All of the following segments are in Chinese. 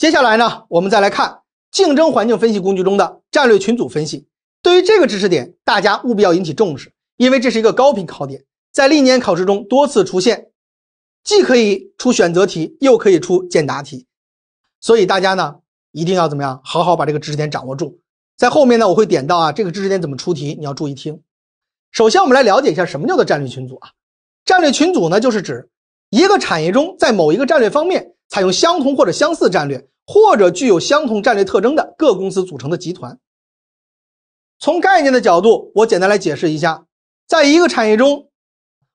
接下来呢，我们再来看竞争环境分析工具中的战略群组分析。对于这个知识点，大家务必要引起重视，因为这是一个高频考点，在历年考试中多次出现，既可以出选择题，又可以出简答题，所以大家呢一定要怎么样，好好把这个知识点掌握住。在后面呢，我会点到啊这个知识点怎么出题，你要注意听。首先，我们来了解一下什么叫做战略群组啊？战略群组呢，就是指一个产业中在某一个战略方面采用相同或者相似战略。或者具有相同战略特征的各公司组成的集团。从概念的角度，我简单来解释一下：在一个产业中，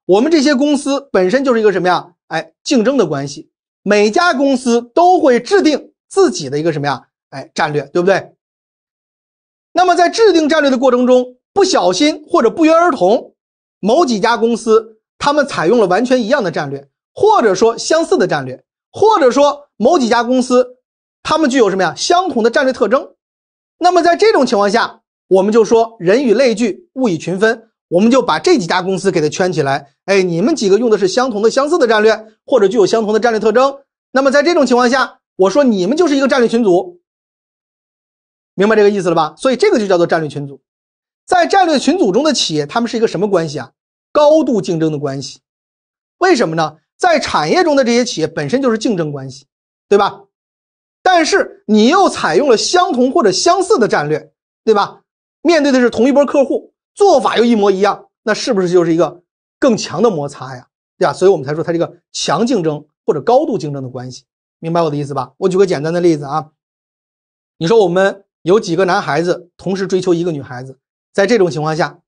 我们这些公司本身就是一个什么呀？哎，竞争的关系。每家公司都会制定自己的一个什么呀？哎，战略，对不对？那么在制定战略的过程中，不小心或者不约而同，某几家公司他们采用了完全一样的战略，或者说相似的战略，或者说某几家公司。它们具有什么呀？相同的战略特征。那么在这种情况下，我们就说人以类聚，物以群分。我们就把这几家公司给它圈起来。哎，你们几个用的是相同的、相似的战略，或者具有相同的战略特征。那么在这种情况下，我说你们就是一个战略群组。明白这个意思了吧？所以这个就叫做战略群组。在战略群组中的企业，它们是一个什么关系啊？高度竞争的关系。为什么呢？在产业中的这些企业本身就是竞争关系，对吧？但是你又采用了相同或者相似的战略，对吧？面对的是同一波客户，做法又一模一样，那是不是就是一个更强的摩擦呀？对吧？所以我们才说它这个强竞争或者高度竞争的关系，明白我的意思吧？我举个简单的例子啊，你说我们有几个男孩子同时追求一个女孩子，在这种情况下，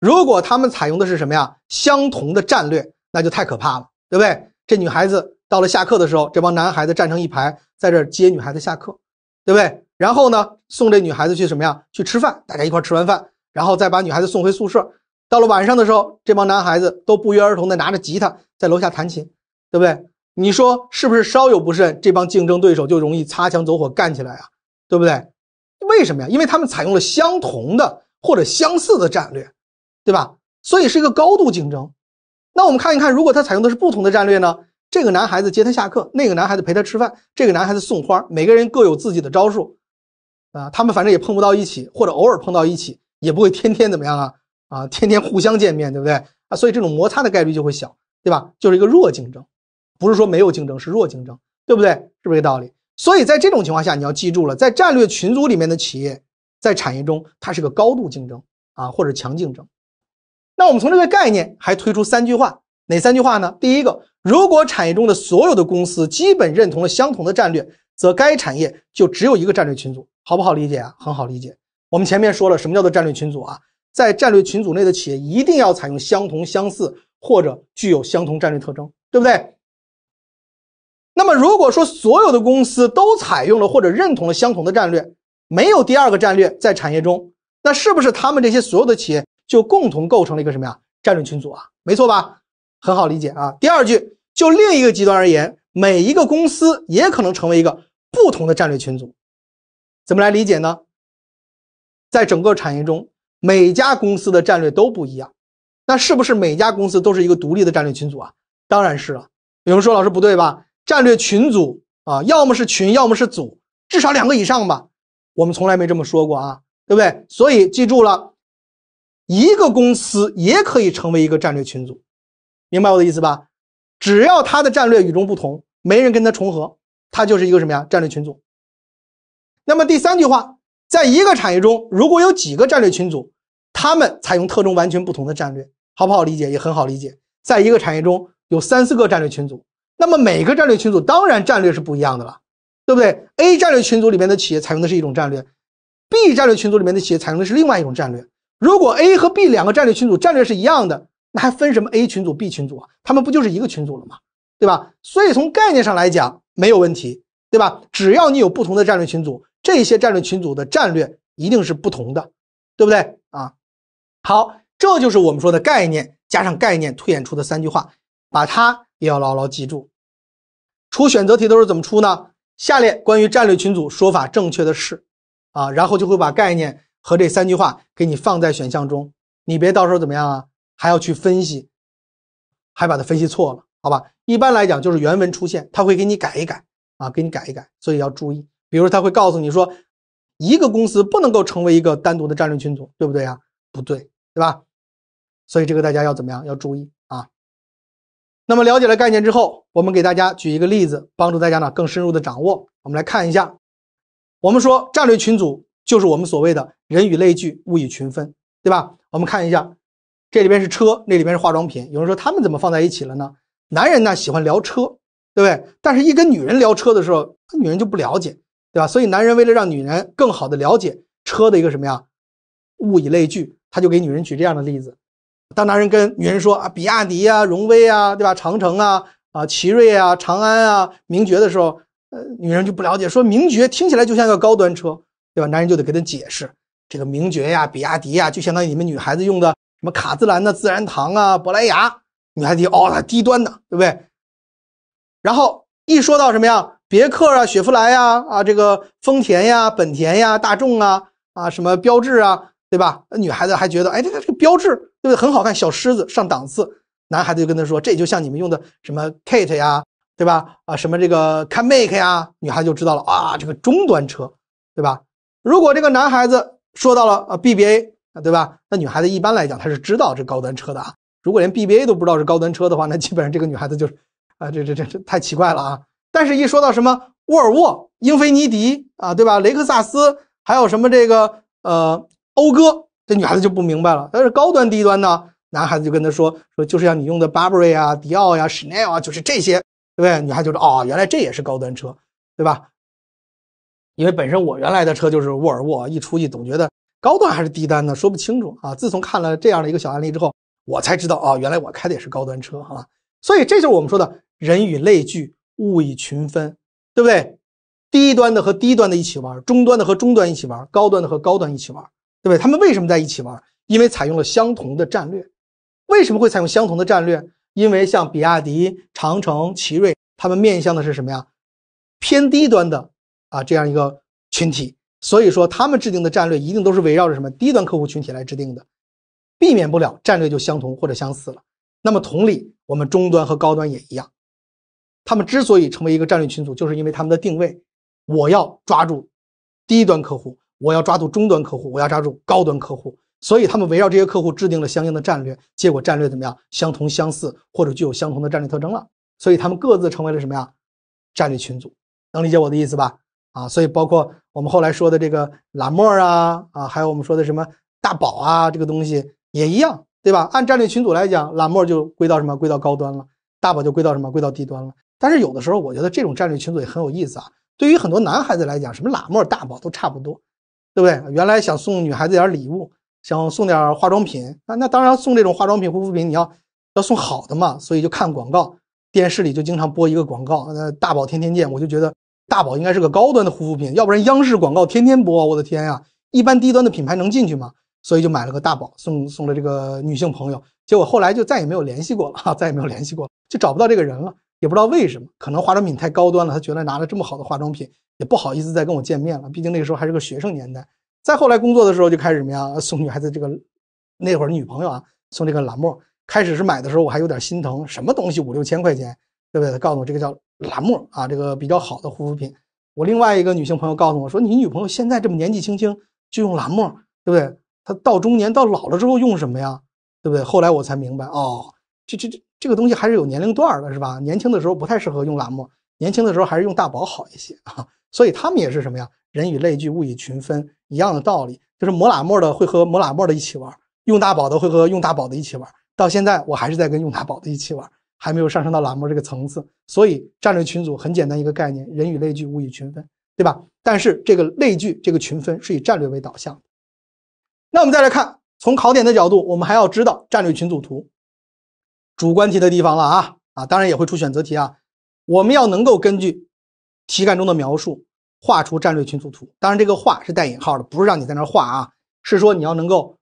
如果他们采用的是什么呀？相同的战略，那就太可怕了，对不对？这女孩子。到了下课的时候，这帮男孩子站成一排，在这儿接女孩子下课，对不对？然后呢，送这女孩子去什么呀？去吃饭，大家一块吃完饭，然后再把女孩子送回宿舍。到了晚上的时候，这帮男孩子都不约而同的拿着吉他在楼下弹琴，对不对？你说是不是？稍有不慎，这帮竞争对手就容易擦枪走火，干起来啊，对不对？为什么呀？因为他们采用了相同的或者相似的战略，对吧？所以是一个高度竞争。那我们看一看，如果他采用的是不同的战略呢？这个男孩子接他下课，那个男孩子陪他吃饭，这个男孩子送花，每个人各有自己的招数，啊，他们反正也碰不到一起，或者偶尔碰到一起，也不会天天怎么样啊啊，天天互相见面，对不对？啊，所以这种摩擦的概率就会小，对吧？就是一个弱竞争，不是说没有竞争，是弱竞争，对不对？是不是这道理？所以在这种情况下，你要记住了，在战略群组里面的企业，在产业中它是个高度竞争啊，或者强竞争。那我们从这个概念还推出三句话，哪三句话呢？第一个。如果产业中的所有的公司基本认同了相同的战略，则该产业就只有一个战略群组，好不好理解啊？很好理解。我们前面说了，什么叫做战略群组啊？在战略群组内的企业一定要采用相同、相似或者具有相同战略特征，对不对？那么如果说所有的公司都采用了或者认同了相同的战略，没有第二个战略在产业中，那是不是他们这些所有的企业就共同构成了一个什么呀？战略群组啊？没错吧？很好理解啊。第二句。就另一个极端而言，每一个公司也可能成为一个不同的战略群组。怎么来理解呢？在整个产业中，每家公司的战略都不一样。那是不是每家公司都是一个独立的战略群组啊？当然是了。有人说老师不对吧？战略群组啊，要么是群，要么是组，至少两个以上吧？我们从来没这么说过啊，对不对？所以记住了，一个公司也可以成为一个战略群组，明白我的意思吧？只要它的战略与众不同，没人跟它重合，它就是一个什么呀？战略群组。那么第三句话，在一个产业中，如果有几个战略群组，他们采用特征完全不同的战略，好不好理解？也很好理解。在一个产业中有三四个战略群组，那么每个战略群组当然战略是不一样的了，对不对？A 战略群组里面的企业采用的是一种战略，B 战略群组里面的企业采用的是另外一种战略。如果 A 和 B 两个战略群组战略是一样的。那还分什么 A 群组、B 群组啊？他们不就是一个群组了吗？对吧？所以从概念上来讲没有问题，对吧？只要你有不同的战略群组，这些战略群组的战略一定是不同的，对不对啊？好，这就是我们说的概念加上概念推演出的三句话，把它也要牢牢记住。出选择题都是怎么出呢？下列关于战略群组说法正确的是啊？然后就会把概念和这三句话给你放在选项中，你别到时候怎么样啊？还要去分析，还把它分析错了，好吧？一般来讲就是原文出现，他会给你改一改啊，给你改一改，所以要注意。比如他会告诉你说，一个公司不能够成为一个单独的战略群组，对不对呀？不对，对吧？所以这个大家要怎么样？要注意啊。那么了解了概念之后，我们给大家举一个例子，帮助大家呢更深入的掌握。我们来看一下，我们说战略群组就是我们所谓的“人以类聚，物以群分”，对吧？我们看一下。这里边是车，那里边是化妆品。有人说他们怎么放在一起了呢？男人呢喜欢聊车，对不对？但是一跟女人聊车的时候，女人就不了解，对吧？所以男人为了让女人更好的了解车的一个什么呀？物以类聚，他就给女人举这样的例子：当男人跟女人说啊，比亚迪啊、荣威啊，对吧？长城啊、啊奇瑞啊、长安啊、名爵的时候，呃，女人就不了解，说名爵听起来就像个高端车，对吧？男人就得给他解释，这个名爵呀、比亚迪呀，就相当于你们女孩子用的。什么卡姿兰的、自然堂啊、珀莱雅，女孩子哦，它低端的，对不对？然后一说到什么呀，别克啊、雪佛兰呀、啊这个丰田呀、本田呀、大众啊、啊什么标志啊，对吧？女孩子还觉得，哎，这个这个标志，对不对？很好看，小狮子，上档次。男孩子就跟她说，这就像你们用的什么 Kate 呀，对吧？啊，什么这个 CanMake 呀，女孩子就知道了啊，这个中端车，对吧？如果这个男孩子说到了啊 BBA。对吧？那女孩子一般来讲她是知道这高端车的啊。如果连 BBA 都不知道是高端车的话，那基本上这个女孩子就是啊，这这这这太奇怪了啊。但是，一说到什么沃尔沃、英菲尼迪啊，对吧？雷克萨斯，还有什么这个呃讴歌，这女孩子就不明白了。但是高端低端呢，男孩子就跟她说说，就是像你用的 Burberry 啊、迪奥呀、Chanel 啊，就是这些，对不对？女孩就说哦，原来这也是高端车，对吧？因为本身我原来的车就是沃尔沃，一出去总觉得。高端还是低端呢？说不清楚啊！自从看了这样的一个小案例之后，我才知道啊，原来我开的也是高端车，啊。所以这就是我们说的“人以类聚，物以群分”，对不对？低端的和低端的一起玩，中端的和中端一起玩，高端的和高端一起玩，对不对？他们为什么在一起玩？因为采用了相同的战略。为什么会采用相同的战略？因为像比亚迪、长城、奇瑞，他们面向的是什么呀？偏低端的啊，这样一个群体。所以说，他们制定的战略一定都是围绕着什么低端客户群体来制定的，避免不了战略就相同或者相似了。那么同理，我们终端和高端也一样。他们之所以成为一个战略群组，就是因为他们的定位：我要抓住低端客户，我要抓住中端客户，我要抓住高端客户。所以他们围绕这些客户制定了相应的战略，结果战略怎么样？相同、相似，或者具有相同的战略特征了。所以他们各自成为了什么呀？战略群组，能理解我的意思吧？啊，所以包括。我们后来说的这个兰莫啊，啊，还有我们说的什么大宝啊，这个东西也一样，对吧？按战略群组来讲，兰莫就归到什么？归到高端了；大宝就归到什么？归到低端了。但是有的时候，我觉得这种战略群组也很有意思啊。对于很多男孩子来讲，什么兰莫大宝都差不多，对不对？原来想送女孩子点礼物，想送点化妆品，那那当然送这种化妆品、护肤品，你要要送好的嘛。所以就看广告，电视里就经常播一个广告，呃，大宝天天见，我就觉得。大宝应该是个高端的护肤品，要不然央视广告天天播。我的天呀，一般低端的品牌能进去吗？所以就买了个大宝，送送了这个女性朋友。结果后来就再也没有联系过了，再也没有联系过，就找不到这个人了，也不知道为什么。可能化妆品太高端了，他觉得拿了这么好的化妆品也不好意思再跟我见面了。毕竟那个时候还是个学生年代。再后来工作的时候就开始什么呀，送女孩子这个，那会儿女朋友啊，送这个蓝蔻。开始是买的时候我还有点心疼，什么东西五六千块钱，对不对？他告诉我这个叫。蓝沫啊，这个比较好的护肤品。我另外一个女性朋友告诉我说：“你女朋友现在这么年纪轻轻就用蓝沫，对不对？她到中年到老了之后用什么呀？对不对？”后来我才明白，哦，这这这这个东西还是有年龄段的，是吧？年轻的时候不太适合用蓝沫，年轻的时候还是用大宝好一些啊。所以他们也是什么呀？人以类聚，物以群分，一样的道理。就是抹喇沫的会和抹喇沫的一起玩，用大宝的会和用大宝的一起玩。到现在我还是在跟用大宝的一起玩。还没有上升到栏目这个层次，所以战略群组很简单一个概念，人与类聚，物以群分，对吧？但是这个类聚、这个群分是以战略为导向那我们再来看，从考点的角度，我们还要知道战略群组图，主观题的地方了啊啊！当然也会出选择题啊，我们要能够根据题干中的描述画出战略群组图。当然，这个画是带引号的，不是让你在那画啊，是说你要能够，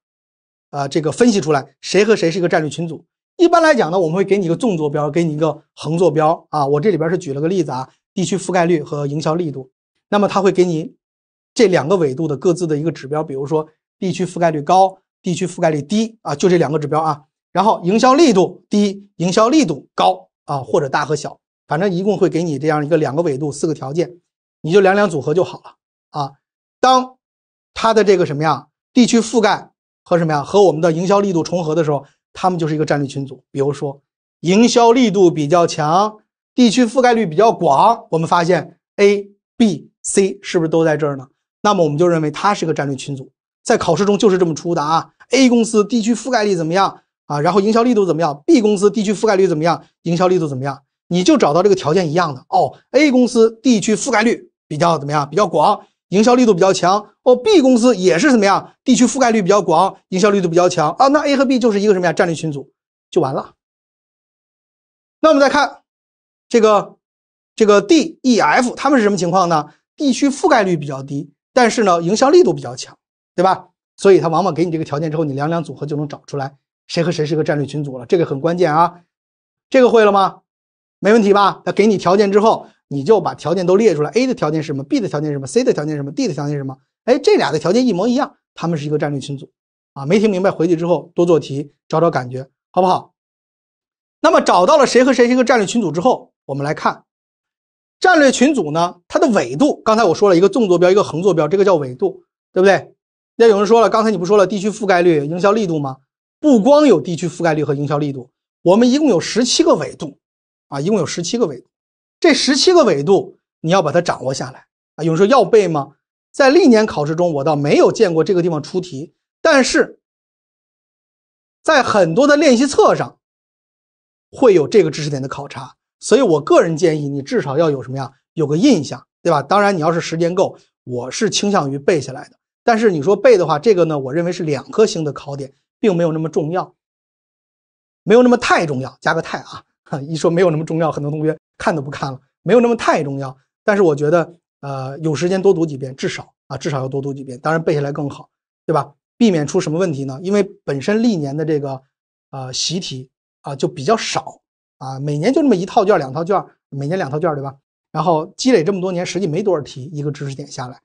呃，这个分析出来谁和谁是一个战略群组。一般来讲呢，我们会给你一个纵坐标，给你一个横坐标啊。我这里边是举了个例子啊，地区覆盖率和营销力度。那么它会给你这两个纬度的各自的一个指标，比如说地区覆盖率高，地区覆盖率低啊，就这两个指标啊。然后营销力度低，营销力度高啊，或者大和小，反正一共会给你这样一个两个纬度四个条件，你就两两组合就好了啊。当它的这个什么呀，地区覆盖和什么呀，和我们的营销力度重合的时候。他们就是一个战略群组，比如说营销力度比较强，地区覆盖率比较广，我们发现 A、B、C 是不是都在这儿呢？那么我们就认为它是个战略群组，在考试中就是这么出的啊。A 公司地区覆盖率怎么样啊？然后营销力度怎么样？B 公司地区覆盖率怎么样？营销力度怎么样？你就找到这个条件一样的哦。A 公司地区覆盖率比较怎么样？比较广。营销力度比较强哦，B 公司也是怎么样？地区覆盖率比较广，营销力度比较强啊。那 A 和 B 就是一个什么呀？战略群组，就完了。那我们再看这个这个 DEF，他们是什么情况呢？地区覆盖率比较低，但是呢，营销力度比较强，对吧？所以它往往给你这个条件之后，你两两组合就能找出来谁和谁是个战略群组了。这个很关键啊，这个会了吗？没问题吧？它给你条件之后。你就把条件都列出来，A 的条件是什么？B 的条件是什么？C 的条件是什么？D 的条件是什么？哎，这俩的条件一模一样，它们是一个战略群组，啊，没听明白，回去之后多做题，找找感觉，好不好？那么找到了谁和谁是一个战略群组之后，我们来看战略群组呢？它的纬度，刚才我说了一个纵坐标，一个横坐标，这个叫纬度，对不对？那有人说了，刚才你不说了地区覆盖率、营销力度吗？不光有地区覆盖率和营销力度，我们一共有十七个纬度，啊，一共有十七个纬度。这十七个维度，你要把它掌握下来啊！有人说要背吗？在历年考试中，我倒没有见过这个地方出题，但是在很多的练习册上会有这个知识点的考察，所以我个人建议你至少要有什么呀？有个印象，对吧？当然，你要是时间够，我是倾向于背下来的。但是你说背的话，这个呢，我认为是两颗星的考点，并没有那么重要，没有那么太重要，加个太啊！一说没有那么重要，很多同学。看都不看了，没有那么太重要。但是我觉得，呃，有时间多读几遍，至少啊，至少要多读几遍。当然背下来更好，对吧？避免出什么问题呢？因为本身历年的这个，呃，习题啊就比较少啊，每年就那么一套卷、两套卷，每年两套卷，对吧？然后积累这么多年，实际没多少题，一个知识点下来。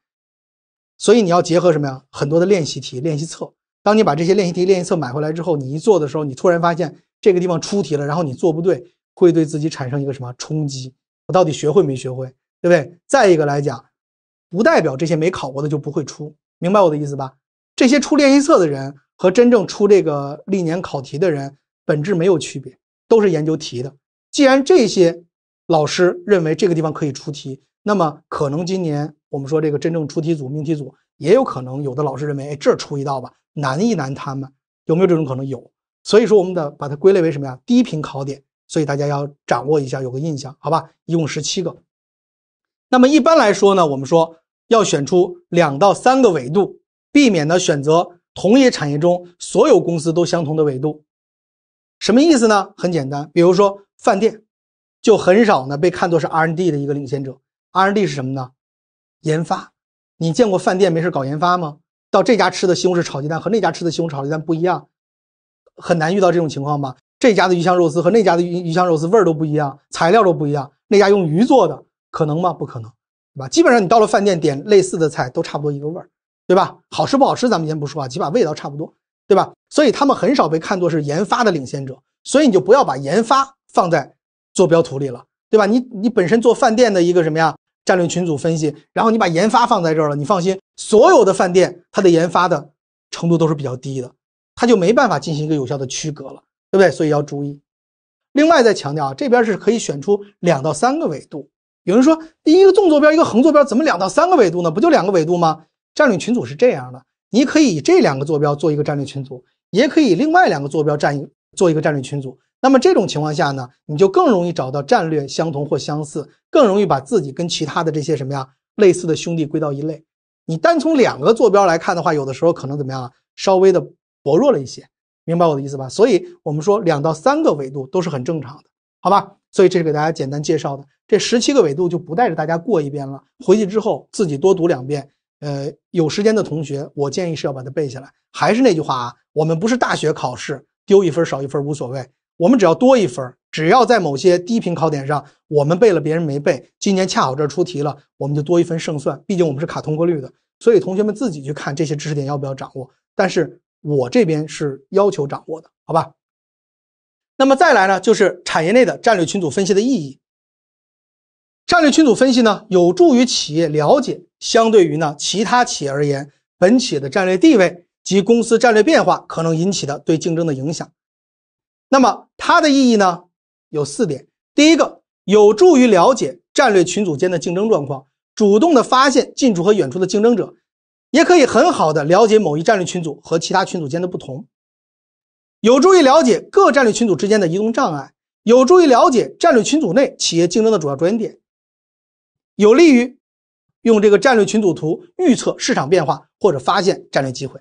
所以你要结合什么呀？很多的练习题、练习册。当你把这些练习题、练习册买回来之后，你一做的时候，你突然发现这个地方出题了，然后你做不对。会对自己产生一个什么冲击？我到底学会没学会，对不对？再一个来讲，不代表这些没考过的就不会出，明白我的意思吧？这些出练习册的人和真正出这个历年考题的人本质没有区别，都是研究题的。既然这些老师认为这个地方可以出题，那么可能今年我们说这个真正出题组命题组也有可能有的老师认为，哎，这出一道吧，难一难他们，有没有这种可能？有。所以说，我们得把它归类为什么呀？低频考点。所以大家要掌握一下，有个印象，好吧？一共十七个。那么一般来说呢，我们说要选出两到三个维度，避免呢选择同一产业中所有公司都相同的维度。什么意思呢？很简单，比如说饭店，就很少呢被看作是 R&D 的一个领先者。R&D 是什么呢？研发。你见过饭店没事搞研发吗？到这家吃的西红柿炒鸡蛋和那家吃的西红柿炒鸡蛋不一样，很难遇到这种情况吧？这家的鱼香肉丝和那家的鱼鱼香肉丝味儿都不一样，材料都不一样。那家用鱼做的，可能吗？不可能，对吧？基本上你到了饭店点类似的菜都差不多一个味儿，对吧？好吃不好吃咱们先不说啊，起码味道差不多，对吧？所以他们很少被看作是研发的领先者，所以你就不要把研发放在坐标图里了，对吧？你你本身做饭店的一个什么呀？战略群组分析，然后你把研发放在这儿了，你放心，所有的饭店它的研发的程度都是比较低的，它就没办法进行一个有效的区隔了。对不对？所以要注意。另外再强调啊，这边是可以选出两到三个维度。有人说，第一个纵坐标，一个横坐标，怎么两到三个维度呢？不就两个维度吗？战略群组是这样的，你可以以这两个坐标做一个战略群组，也可以以另外两个坐标占做一个战略群组。那么这种情况下呢，你就更容易找到战略相同或相似，更容易把自己跟其他的这些什么呀类似的兄弟归到一类。你单从两个坐标来看的话，有的时候可能怎么样啊？稍微的薄弱了一些。明白我的意思吧？所以，我们说两到三个维度都是很正常的，好吧？所以这是给大家简单介绍的，这十七个维度就不带着大家过一遍了。回去之后自己多读两遍。呃，有时间的同学，我建议是要把它背下来。还是那句话啊，我们不是大学考试，丢一分少一分无所谓。我们只要多一分，只要在某些低频考点上，我们背了别人没背，今年恰好这出题了，我们就多一分胜算。毕竟我们是卡通过率的，所以同学们自己去看这些知识点要不要掌握。但是，我这边是要求掌握的，好吧？那么再来呢，就是产业内的战略群组分析的意义。战略群组分析呢，有助于企业了解相对于呢其他企业而言，本企业的战略地位及公司战略变化可能引起的对竞争的影响。那么它的意义呢，有四点。第一个，有助于了解战略群组间的竞争状况，主动的发现近处和远处的竞争者。也可以很好的了解某一战略群组和其他群组间的不同，有助于了解各战略群组之间的移动障碍，有助于了解战略群组内企业竞争的主要着眼点，有利于用这个战略群组图预测市场变化或者发现战略机会。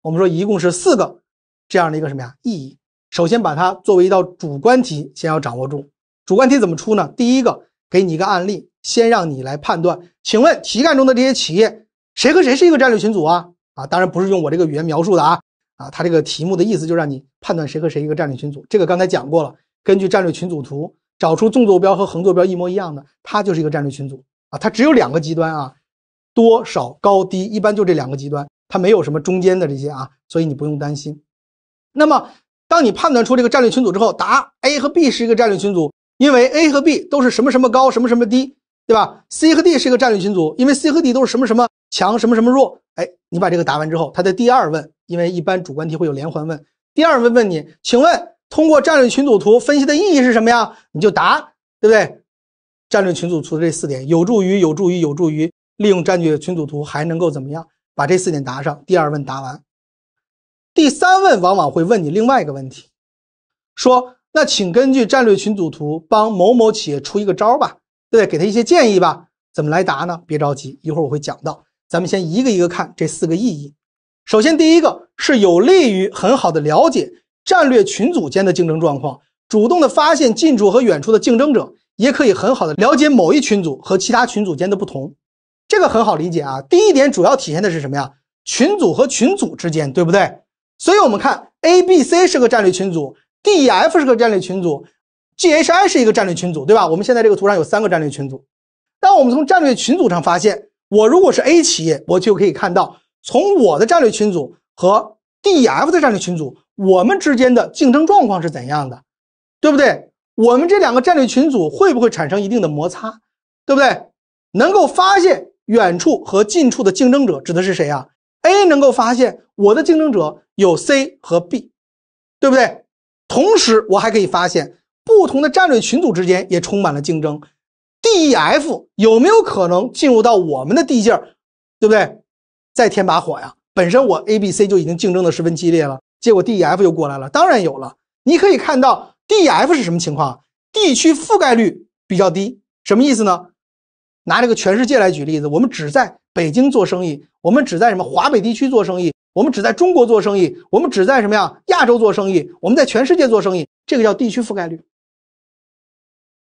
我们说一共是四个这样的一个什么呀意义？首先把它作为一道主观题，先要掌握住。主观题怎么出呢？第一个给你一个案例，先让你来判断，请问题干中的这些企业。谁和谁是一个战略群组啊？啊，当然不是用我这个语言描述的啊！啊，它这个题目的意思就让你判断谁和谁一个战略群组。这个刚才讲过了，根据战略群组图，找出纵坐标和横坐标一模一样的，它就是一个战略群组啊。它只有两个极端啊，多少高低，一般就这两个极端，它没有什么中间的这些啊，所以你不用担心。那么，当你判断出这个战略群组之后，答 A 和 B 是一个战略群组，因为 A 和 B 都是什么什么高什么什么低。对吧？C 和 D 是一个战略群组，因为 C 和 D 都是什么什么强什么什么弱。哎，你把这个答完之后，它的第二问，因为一般主观题会有连环问，第二问问你，请问通过战略群组图分析的意义是什么呀？你就答，对不对？战略群组图这四点有助于，有助于，有助于利用战略群组图，还能够怎么样？把这四点答上。第二问答完，第三问往往会问你另外一个问题，说那请根据战略群组图帮某某企业出一个招吧。对，给他一些建议吧。怎么来答呢？别着急，一会儿我会讲到。咱们先一个一个看这四个意义。首先，第一个是有利于很好的了解战略群组间的竞争状况，主动的发现近处和远处的竞争者，也可以很好的了解某一群组和其他群组间的不同。这个很好理解啊。第一点主要体现的是什么呀？群组和群组之间，对不对？所以我们看 A、B、C 是个战略群组，D、E、F 是个战略群组。GHI 是一个战略群组，对吧？我们现在这个图上有三个战略群组。当我们从战略群组上发现，我如果是 A 企业，我就可以看到从我的战略群组和 DF 的战略群组，我们之间的竞争状况是怎样的，对不对？我们这两个战略群组会不会产生一定的摩擦，对不对？能够发现远处和近处的竞争者指的是谁呀？A 能够发现我的竞争者有 C 和 B，对不对？同时，我还可以发现。不同的战略群组之间也充满了竞争。DEF 有没有可能进入到我们的地界儿？对不对？再添把火呀！本身我 ABC 就已经竞争的十分激烈了，结果 DEF 又过来了，当然有了。你可以看到 DEF 是什么情况？地区覆盖率比较低，什么意思呢？拿这个全世界来举例子：我们只在北京做生意，我们只在什么华北地区做生意，我们只在中国做生意，我们只在什么呀亚洲做生意，我们在全世界做生意，这个叫地区覆盖率。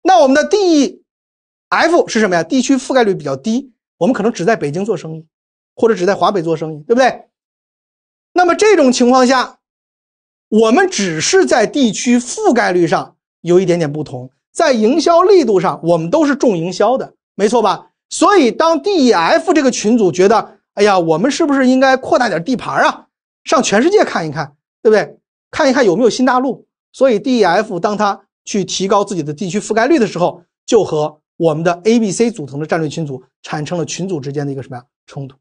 那我们的 DEF 是什么呀？地区覆盖率比较低，我们可能只在北京做生意，或者只在华北做生意，对不对？那么这种情况下，我们只是在地区覆盖率上有一点点不同，在营销力度上，我们都是重营销的，没错吧？所以当 DEF 这个群组觉得，哎呀，我们是不是应该扩大点地盘啊？上全世界看一看，对不对？看一看有没有新大陆。所以 DEF 当它。去提高自己的地区覆盖率的时候，就和我们的 A、B、C 组成的战略群组产生了群组之间的一个什么呀冲突？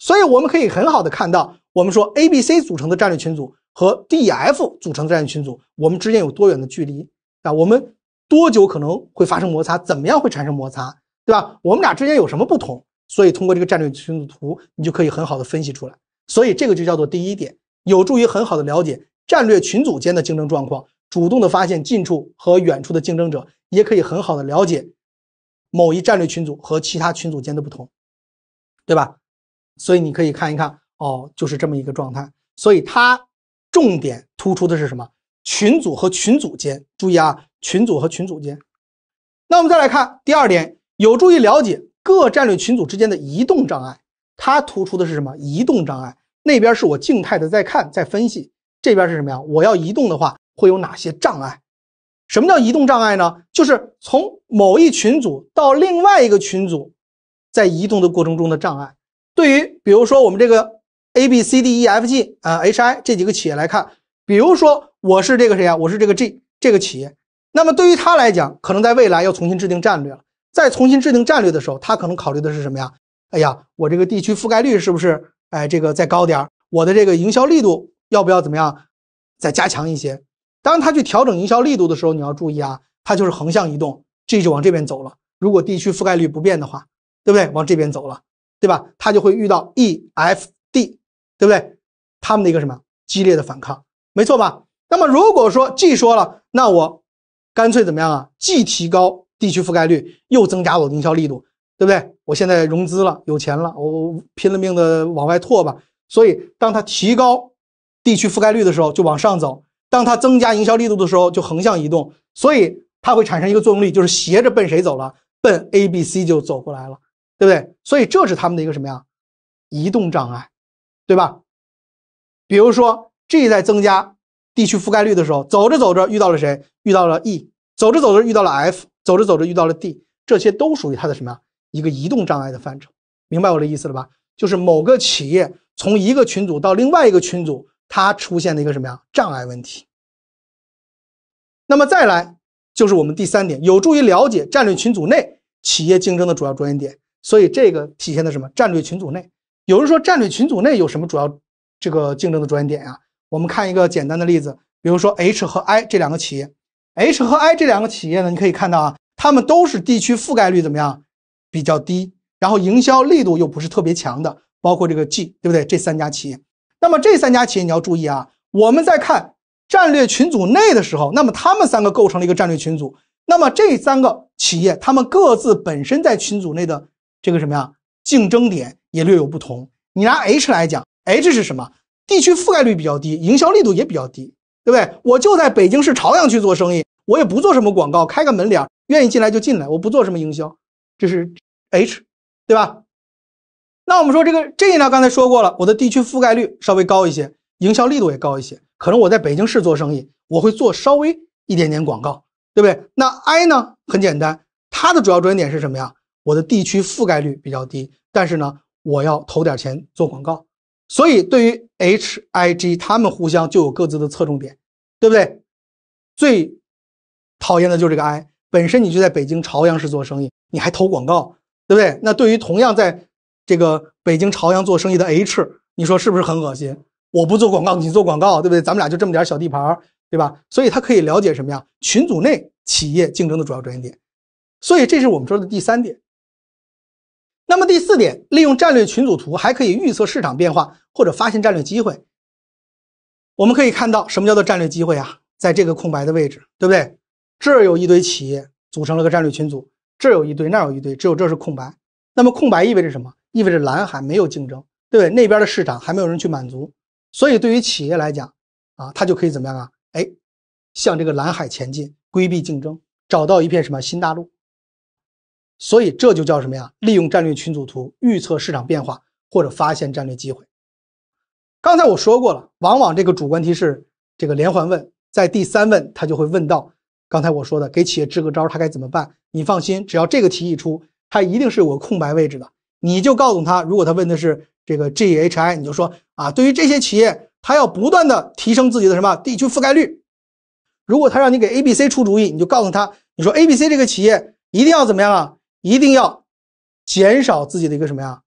所以我们可以很好的看到，我们说 A、B、C 组成的战略群组和 D、F 组成的战略群组，我们之间有多远的距离啊？我们多久可能会发生摩擦？怎么样会产生摩擦？对吧？我们俩之间有什么不同？所以通过这个战略群组图，你就可以很好的分析出来。所以这个就叫做第一点，有助于很好的了解战略群组间的竞争状况。主动的发现近处和远处的竞争者，也可以很好的了解某一战略群组和其他群组间的不同，对吧？所以你可以看一看，哦，就是这么一个状态。所以它重点突出的是什么？群组和群组间，注意啊，群组和群组间。那我们再来看第二点，有助于了解各战略群组之间的移动障碍。它突出的是什么？移动障碍。那边是我静态的在看在分析，这边是什么呀？我要移动的话。会有哪些障碍？什么叫移动障碍呢？就是从某一群组到另外一个群组，在移动的过程中的障碍。对于比如说我们这个 A、B、C、D、E、F、G 啊 H、I 这几个企业来看，比如说我是这个谁呀？我是这个 G 这个企业。那么对于他来讲，可能在未来要重新制定战略了。在重新制定战略的时候，他可能考虑的是什么呀？哎呀，我这个地区覆盖率是不是哎这个再高点儿？我的这个营销力度要不要怎么样再加强一些？当它去调整营销力度的时候，你要注意啊，它就是横向移动，G 就往这边走了。如果地区覆盖率不变的话，对不对？往这边走了，对吧？它就会遇到 E、F、D，对不对？他们的一个什么激烈的反抗，没错吧？那么如果说 G 说了，那我干脆怎么样啊？既提高地区覆盖率，又增加我的营销力度，对不对？我现在融资了，有钱了，我拼了命的往外拓吧。所以，当它提高地区覆盖率的时候，就往上走。当它增加营销力度的时候，就横向移动，所以它会产生一个作用力，就是斜着奔谁走了，奔 A、B、C 就走过来了，对不对？所以这是他们的一个什么呀？移动障碍，对吧？比如说 G 在增加地区覆盖率的时候，走着走着遇到了谁？遇到了 E，走着走着遇到了 F，走着走着遇到了 D，这些都属于它的什么呀？一个移动障碍的范畴，明白我的意思了吧？就是某个企业从一个群组到另外一个群组。它出现了一个什么呀障碍问题？那么再来就是我们第三点，有助于了解战略群组内企业竞争的主要着眼点。所以这个体现的什么？战略群组内有人说战略群组内有什么主要这个竞争的着眼点呀？我们看一个简单的例子，比如说 H 和 I 这两个企业，H 和 I 这两个企业呢，你可以看到啊，它们都是地区覆盖率怎么样比较低，然后营销力度又不是特别强的，包括这个 G，对不对？这三家企业。那么这三家企业你要注意啊！我们在看战略群组内的时候，那么他们三个构成了一个战略群组。那么这三个企业，他们各自本身在群组内的这个什么呀，竞争点也略有不同。你拿 H 来讲，H 是什么？地区覆盖率比较低，营销力度也比较低，对不对？我就在北京市朝阳区做生意，我也不做什么广告，开个门脸，愿意进来就进来，我不做什么营销，这是 H，对吧？那我们说这个 J 呢，刚才说过了，我的地区覆盖率稍微高一些，营销力度也高一些，可能我在北京市做生意，我会做稍微一点点广告，对不对？那 I 呢，很简单，它的主要着眼点是什么呀？我的地区覆盖率比较低，但是呢，我要投点钱做广告，所以对于 H、I、G，他们互相就有各自的侧重点，对不对？最讨厌的就是这个 I，本身你就在北京朝阳市做生意，你还投广告，对不对？那对于同样在这个北京朝阳做生意的 H，你说是不是很恶心？我不做广告，你做广告，对不对？咱们俩就这么点小地盘对吧？所以他可以了解什么呀？群组内企业竞争的主要转眼点。所以这是我们说的第三点。那么第四点，利用战略群组图还可以预测市场变化或者发现战略机会。我们可以看到什么叫做战略机会啊？在这个空白的位置，对不对？这儿有一堆企业组成了个战略群组，这有一堆，那有一堆，只有这是空白。那么空白意味着什么？意味着蓝海没有竞争，对不对？那边的市场还没有人去满足，所以对于企业来讲，啊，它就可以怎么样啊？哎，向这个蓝海前进，规避竞争，找到一片什么新大陆。所以这就叫什么呀？利用战略群组图预测市场变化或者发现战略机会。刚才我说过了，往往这个主观题是这个连环问，在第三问他就会问到刚才我说的，给企业支个招，他该怎么办？你放心，只要这个题一出，它一定是有空白位置的。你就告诉他，如果他问的是这个 GHI，你就说啊，对于这些企业，他要不断的提升自己的什么地区覆盖率。如果他让你给 ABC 出主意，你就告诉他，你说 ABC 这个企业一定要怎么样啊？一定要减少自己的一个什么呀？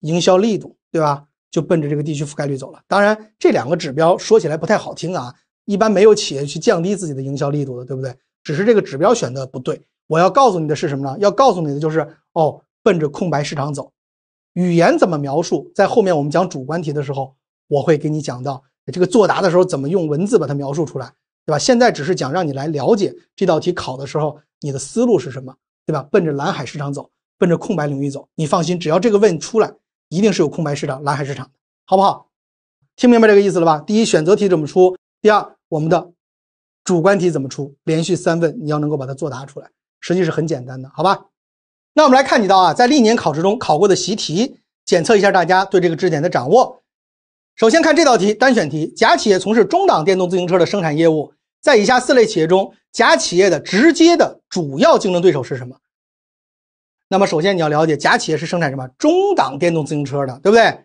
营销力度，对吧？就奔着这个地区覆盖率走了。当然，这两个指标说起来不太好听啊，一般没有企业去降低自己的营销力度的，对不对？只是这个指标选的不对。我要告诉你的是什么呢？要告诉你的就是哦。奔着空白市场走，语言怎么描述？在后面我们讲主观题的时候，我会给你讲到这个作答的时候怎么用文字把它描述出来，对吧？现在只是讲让你来了解这道题考的时候你的思路是什么，对吧？奔着蓝海市场走，奔着空白领域走，你放心，只要这个问出来，一定是有空白市场、蓝海市场，好不好？听明白这个意思了吧？第一，选择题怎么出？第二，我们的主观题怎么出？连续三问，你要能够把它作答出来，实际是很简单的，好吧？那我们来看几道啊，在历年考试中考过的习题，检测一下大家对这个知识点的掌握。首先看这道题，单选题。甲企业从事中档电动自行车的生产业务，在以下四类企业中，甲企业的直接的主要竞争对手是什么？那么首先你要了解，甲企业是生产什么？中档电动自行车的，对不对？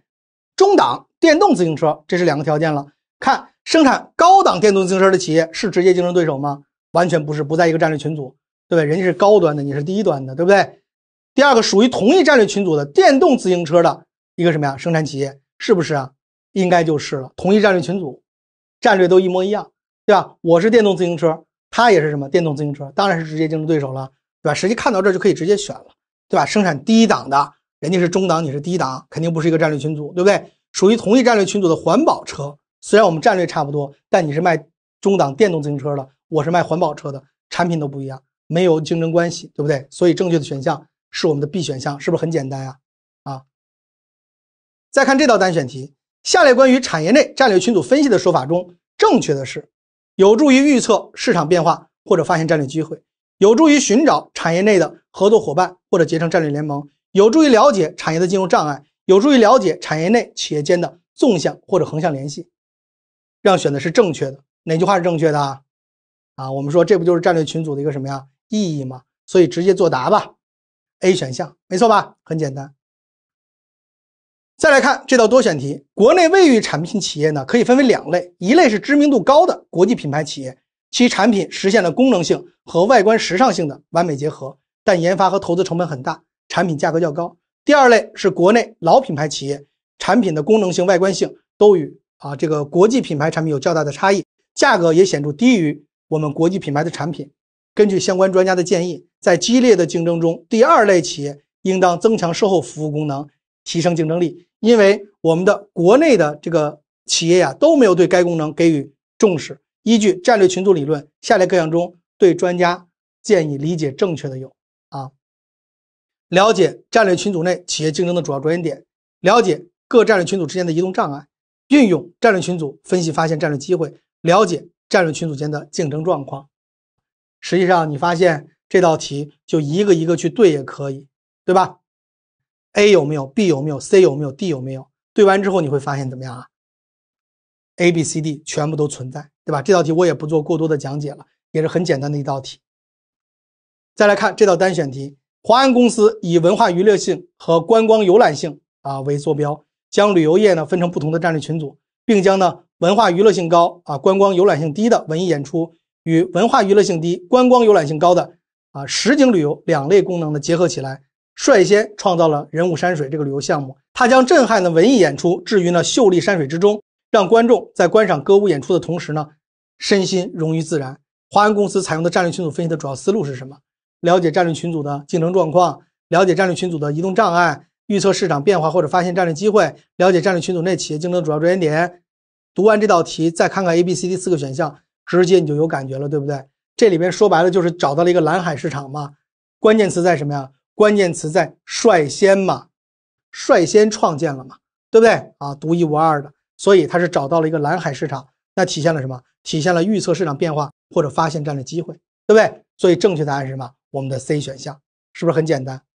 中档电动自行车，这是两个条件了。看生产高档电动自行车的企业是直接竞争对手吗？完全不是，不在一个战略群组，对不对？人家是高端的，你是低端的，对不对？第二个属于同一战略群组的电动自行车的一个什么呀？生产企业是不是啊？应该就是了。同一战略群组，战略都一模一样，对吧？我是电动自行车，他也是什么电动自行车？当然是直接竞争对手了，对吧？实际看到这就可以直接选了，对吧？生产低档的，人家是中档，你是低档，肯定不是一个战略群组，对不对？属于同一战略群组的环保车，虽然我们战略差不多，但你是卖中档电动自行车的，我是卖环保车的，产品都不一样，没有竞争关系，对不对？所以正确的选项。是我们的 B 选项，是不是很简单呀？啊，再看这道单选题，下列关于产业内战略群组分析的说法中，正确的是：有助于预测市场变化或者发现战略机会，有助于寻找产业内的合作伙伴或者结成战略联盟，有助于了解产业的进入障碍，有助于了解产业内企业间的纵向或者横向联系。让选的是正确的，哪句话是正确的？啊，我们说这不就是战略群组的一个什么呀意义吗？所以直接作答吧。A 选项没错吧？很简单。再来看这道多选题，国内卫浴产品企业呢，可以分为两类：一类是知名度高的国际品牌企业，其产品实现了功能性和外观时尚性的完美结合，但研发和投资成本很大，产品价格较高；第二类是国内老品牌企业，产品的功能性、外观性都与啊这个国际品牌产品有较大的差异，价格也显著低于我们国际品牌的产品。根据相关专家的建议。在激烈的竞争中，第二类企业应当增强售后服务功能，提升竞争力。因为我们的国内的这个企业呀，都没有对该功能给予重视。依据战略群组理论，下列各项中对专家建议理解正确的有：啊，了解战略群组内企业竞争的主要着眼点，了解各战略群组之间的移动障碍，运用战略群组分析发现战略机会，了解战略群组间的竞争状况。实际上，你发现。这道题就一个一个去对也可以，对吧？A 有没有？B 有没有？C 有没有？D 有没有？对完之后你会发现怎么样啊？A、B、C、D 全部都存在，对吧？这道题我也不做过多的讲解了，也是很简单的一道题。再来看这道单选题：华安公司以文化娱乐性和观光游览性啊为坐标，将旅游业呢分成不同的战略群组，并将呢文化娱乐性高啊观光游览性低的文艺演出与文化娱乐性低观光游览性高的。啊，实景旅游两类功能的结合起来，率先创造了人物山水这个旅游项目。它将震撼的文艺演出置于呢秀丽山水之中，让观众在观赏歌舞演出的同时呢，身心融于自然。华安公司采用的战略群组分析的主要思路是什么？了解战略群组的竞争状况，了解战略群组的移动障碍，预测市场变化或者发现战略机会，了解战略群组内企业竞争的主要着眼点。读完这道题，再看看 A、B、C、D 四个选项，直接你就有感觉了，对不对？这里边说白了就是找到了一个蓝海市场嘛，关键词在什么呀？关键词在率先嘛，率先创建了嘛，对不对啊？独一无二的，所以它是找到了一个蓝海市场，那体现了什么？体现了预测市场变化或者发现战略机会，对不对？所以正确答案是什么？我们的 C 选项是不是很简单？